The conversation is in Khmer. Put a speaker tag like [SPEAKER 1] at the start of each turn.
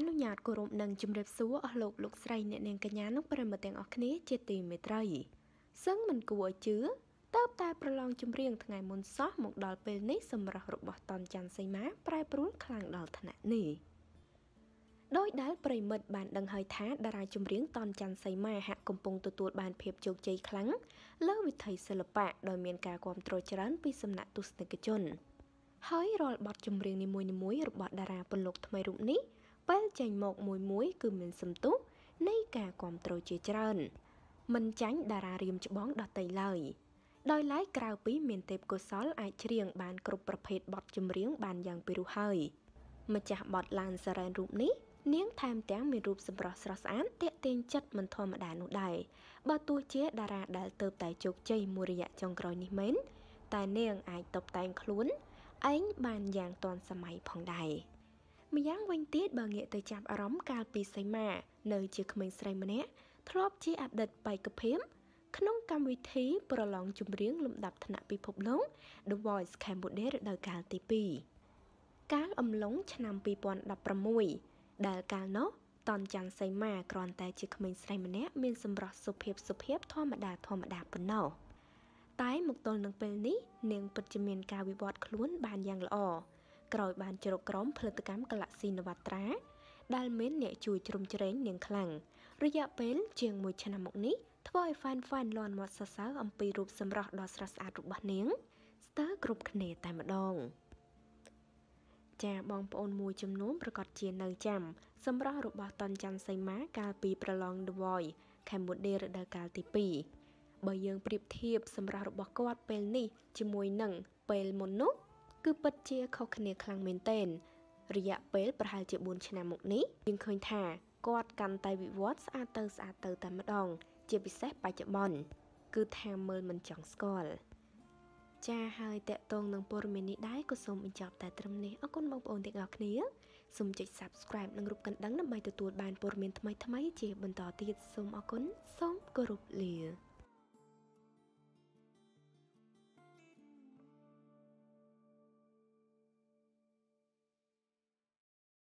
[SPEAKER 1] អនុញ្ញាតគោរពនិងជម្រាបសួរអស់លោកលោកស្រីអ្នកនាងកញ្ញានិងប្រិមត្តទាំងអស់គ្នាជាទីមេត្រីសឹងមិនគួរឲ្យជឿតើបតែប្រឡងចម្រៀងថ្ងៃមុនសោះមកដល់ពេលនេះសម្រាប់របស់តនច័ន្ទសីមាប្រែប្រួលខ្លាំងដល់ថ្នាក់នេះដោយដែលប្រិមិត្តបានដឹងហើយថាតារាចម្រៀងតនច័ន្ទសីមាហាក់កំពុងទទួលបានភាពជោគជ័យខ្លាំងលើវិថីសិល្បៈដោយមានការគាំទ្រច្រើនពីសំណាក់ទស្សនិកជន ហើយរាល់បទចម្រៀងនីមួយៗរបស់តារាពលុកថ្មីរូបនេះពេលចេញមកមួយមួយគឺមានសន្ទុះនៃការគ្រប់គ្រងជាច្រើនមិនចាញ់តារារៀមច្បងដតីឡើយដោយឡែកក្រៅពីមានទេពកោសលអាចច្រៀងបានគ្រប់ប្រភេទបទចម្រៀងបានយ៉ាងពិរោះហើយម្ចាស់បទឡានសារ៉ែនរូបនេះនាងថែមទាំងមានរូបសម្រស់ស្រស់ស្អាតតាក់ទាញចិត្តមិនធម្មតានោះដែរបើទោះជាតារាដែលទៅតែជោគជ័យមួយរយៈចុងក្រោយនេះមែនតែនាងអាចតបតែងខ្លួនឯងបានយ៉ាងទាន់សម័យផងដែរម្យ៉ាងវិញទៀតបើងាកទៅចាប់អារម្មណ៍កាលពីសីមា នៅជា ក្មេងស្រីម្នាក់ធ្លាប់ជាអតីតបេក្ខភាពក្នុងកម្មវិធីប្រឡងចម្រៀងលំដាប់ថ្នាក់ពិភពលោក The Voice Cambodia រដូវកាលទី2កាលអំឡុងឆ្នាំ2016ដែលកាលនោះតនច័ន្ទសីមាគ្រាន់តែជាក្មេងស្រីម្នាក់មានសម្រស់សុភាពសុភាពធម្មតាធម្មតាប៉ុណ្ណោះតែ មកទល់នឹងពេលនេះនាងពិតជាមាន ការវិវត្តខ្លួនបានយ៉ាងល្អក្រោយបានជ្រកក្រោមផលិតកម្ម Galaxy Navatra ដែលមានអ្នកជួយជ្រោមជ្រែងនាងខ្លាំងរយៈពេលជាង1ឆ្នាំមកនេះធ្វើឲ្យ fan fan លាន់មាត់សរសើរអំពីរូបសម្រស់ដ៏ស្រស់ស្អាតរបស់នាងស្ទើរគ្រប់គ្នាតែម្ដងចាបងប្អូនមួយចំនួនប្រកាសជានៅចាំសម្រាប់របស់តនច័ន្ទសីមាកាលពីប្រឡង The Voice Cambodia រដូវកាលទី2បើយើងប្រៀបធៀបសម្រាប់របស់គាត់ពេលនេះជាមួយនឹងពេលមុននោះគឺពិតជាខុសគ្នាខ្លាំងមែនទែនរយៈពេលប្រហែលជា4ឆ្នាំមកនេះយើងឃើញថាគាត់កាន់តែវិវត្តស្អាតទៅស្អាតទៅតែម្ដង ជាពិសេសបច្ចុប្បន្នគឺថាមើលមិនចង់ស្គាល់ចាហើយតកតងនឹងព័ត៌មាននេះដែរក៏សូមបញ្ចប់តែត្រឹមនេះអរគុណបងប្អូនទាំងអស់គ្នាសូមចុច Subscribe និងរូបកណ្ដឹងដើម្បីទទួលបានព័ត៌មានថ្មីៗជាបន្តទៀតសូមអរគុណសូមគោរពលា